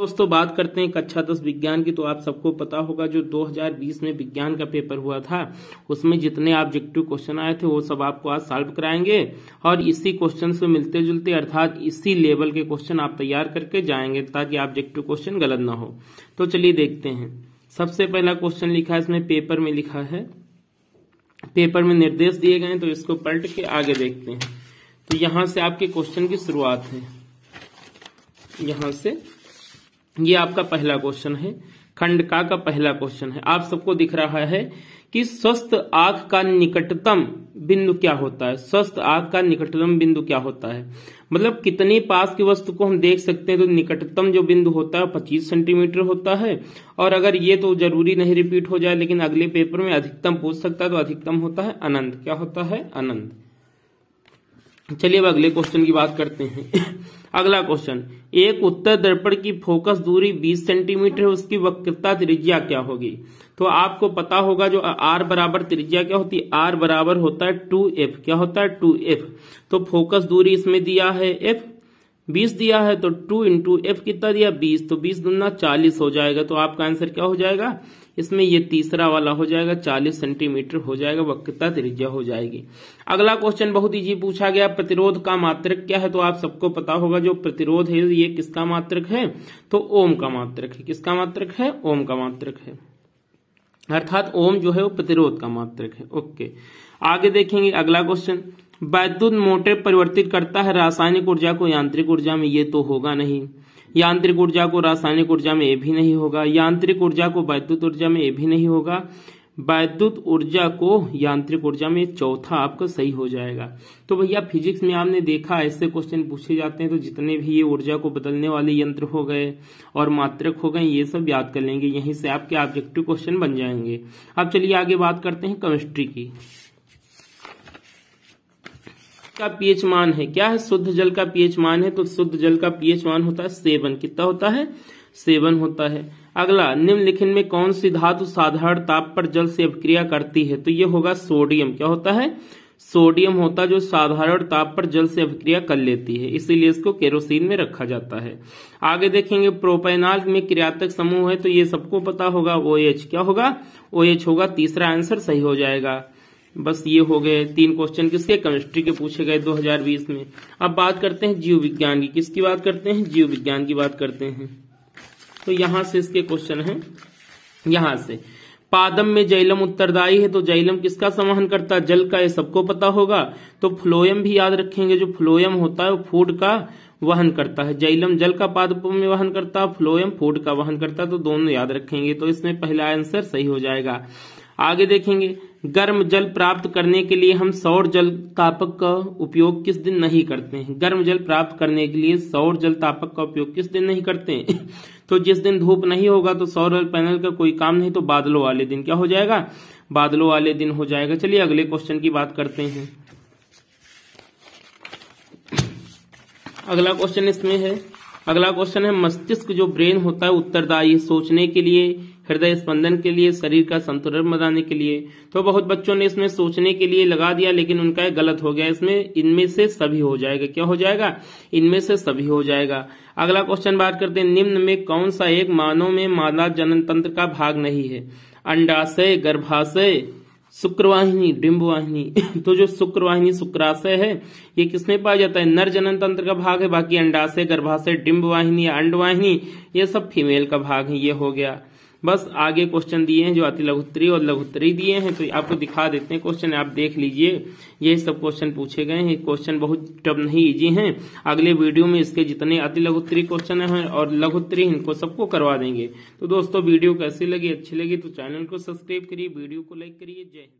दोस्तों बात करते हैं कक्षा अच्छा दस विज्ञान की तो आप सबको पता होगा जो 2020 में विज्ञान का पेपर हुआ था उसमें जितने ऑब्जेक्टिव क्वेश्चन आए थे वो सब आपको आज सॉल्व कराएंगे और इसी क्वेश्चन से मिलते जुलते अर्थात इसी लेवल के क्वेश्चन आप तैयार करके जाएंगे ताकि ऑब्जेक्टिव क्वेश्चन गलत ना हो तो चलिए देखते हैं सबसे पहला क्वेश्चन लिखा है इसमें पेपर में लिखा है पेपर में निर्देश दिए गए तो इसको पलट के आगे देखते हैं तो यहां से आपके क्वेश्चन की शुरुआत है यहां से ये आपका पहला क्वेश्चन है खंड का का पहला क्वेश्चन है आप सबको दिख रहा है कि स्वस्थ आंख का निकटतम बिंदु क्या होता है स्वस्थ आंख का निकटतम बिंदु क्या होता है मतलब कितने पास की वस्तु को हम देख सकते हैं तो निकटतम जो बिंदु होता है 25 सेंटीमीटर होता है और अगर ये तो जरूरी नहीं रिपीट हो जाए लेकिन अगले पेपर में अधिकतम पूछ सकता है तो अधिकतम होता है अनंत क्या होता है अनंत चलिए अब अगले क्वेश्चन की बात करते हैं अगला क्वेश्चन एक उत्तर दर्पण की फोकस दूरी 20 सेंटीमीटर है उसकी वक्रता त्रिज्या क्या होगी तो आपको पता होगा जो आर बराबर त्रिज्या क्या होती है आर बराबर होता है टू एफ क्या होता है टू एफ तो फोकस दूरी इसमें दिया है एफ बीस दिया है तो टू इंटू एफ कितना दिया बीस तो बीस दुना चालीस हो जाएगा तो आपका आंसर क्या हो जाएगा इसमें ये तीसरा वाला हो जाएगा चालीस सेंटीमीटर हो जाएगा वक्रता त्रिज्या हो जाएगी अगला क्वेश्चन बहुत इजी पूछा गया प्रतिरोध का मात्रक क्या है तो आप सबको पता होगा जो प्रतिरोध है ये किसका मात्रक है तो ओम का मात्रक है किसका मात्रक है ओम का मात्रक है अर्थात ओम जो है वो प्रतिरोध का मात्रक है ओके आगे देखेंगे अगला क्वेश्चन वैद्युत मोटर परिवर्तित करता है रासायनिक ऊर्जा को यांत्रिक ऊर्जा में ये तो होगा नहीं यांत्रिक ऊर्जा को रासायनिक ऊर्जा में ये भी नहीं होगा यांत्रिक ऊर्जा को वैद्युत ऊर्जा में ये भी नहीं होगा वैद्युत ऊर्जा को यांत्रिक ऊर्जा में चौथा आपका सही हो जाएगा तो भैया फिजिक्स में आपने देखा ऐसे क्वेश्चन पूछे जाते हैं तो जितने भी ये ऊर्जा को बदलने वाले यंत्र हो गए और मात्रक हो गए ये सब याद कर लेंगे यहीं से आपके ऑब्जेक्टिव क्वेश्चन बन जाएंगे अब चलिए आगे बात करते हैं केमिस्ट्री की का पीएच मान है क्या है शुद्ध जल का पीएच मान है तो शुद्ध जल का पीएच मान होता है सेवन कितना होता है सेवन होता है अगला निम्नलिखित में कौन सी धातु साधारण ताप पर जल से अभिक्रिया करती है तो ये होगा सोडियम क्या होता है सोडियम होता जो साधारण ताप पर जल से अभिक्रिया कर लेती है इसीलिए इसको केरोसिन में रखा जाता है आगे देखेंगे प्रोपेनाल में क्रियात्मक समूह है तो ये सबको पता होगा ओ OH, क्या होगा ओ OH होगा तीसरा आंसर सही हो जाएगा बस ये हो गए तीन क्वेश्चन किसके केमिस्ट्री के पूछे गए 2020 में अब बात करते हैं जीव विज्ञान की किसकी बात करते हैं जीव विज्ञान की बात करते हैं तो यहां से इसके क्वेश्चन है यहां से पादम में जैलम उत्तरदायी है तो जैलम किसका संवहन करता है जल का ये सबको पता होगा तो फ्लोयम भी याद रखेंगे जो फ्लोयम होता है वो फूड का वहन करता है जैलम जल का पाद में वहन करता है फ्लोयम फूड का वहन करता है तो दोनों याद रखेंगे तो इसमें पहला आंसर सही हो जाएगा आगे देखेंगे गर्म जल प्राप्त करने के लिए हम सौर जल तापक का उपयोग किस दिन नहीं करते हैं गर्म जल प्राप्त करने के लिए सौर जल तापक का उपयोग किस दिन नहीं करते हैं तो जिस दिन धूप नहीं होगा तो सौर पैनल का कोई काम नहीं तो बादलों वाले दिन क्या हो जाएगा बादलों वाले दिन हो जाएगा चलिए अगले क्वेश्चन की बात करते हैं अगला क्वेश्चन इसमें है अगला क्वेश्चन है मस्तिष्क जो ब्रेन होता है उत्तरदायी सोचने के लिए हृदय स्पंदन के लिए शरीर का संतुलन बनाने के लिए तो बहुत बच्चों ने इसमें सोचने के लिए लगा दिया लेकिन उनका गलत हो गया इसमें इनमें से सभी हो जाएगा क्या हो जाएगा इनमें से सभी हो जाएगा अगला क्वेश्चन बात करते हैं निम्न में कौन सा एक मानव में मादा जनन तंत्र का भाग नहीं है अंडाशय गर्भाशय शुक्रवाहिनी डिम्बवाहिनी तो जो शुक्रवाहिनी शुक्राशय है ये किसमें पाया जाता है नर जनन तंत्र का भाग है बाकी अंडाशय गर्भाशय डिम्बवाहिनी अंडवाहिनी ये सब फीमेल का भाग है ये हो गया बस आगे क्वेश्चन दिए हैं जो अति लघुत्तरी और लघुत्तरी दिए हैं तो आपको दिखा देते हैं क्वेश्चन आप देख लीजिए ये सब क्वेश्चन पूछे गए हैं क्वेश्चन बहुत टब नहीं इजी हैं अगले वीडियो में इसके जितने अति लघुत्तरी क्वेश्चन हैं और लघुत्तरी इनको सबको करवा देंगे तो दोस्तों वीडियो कैसी लगी अच्छी लगी तो चैनल को सब्सक्राइब करिए वीडियो को लाइक करिए जय हिंद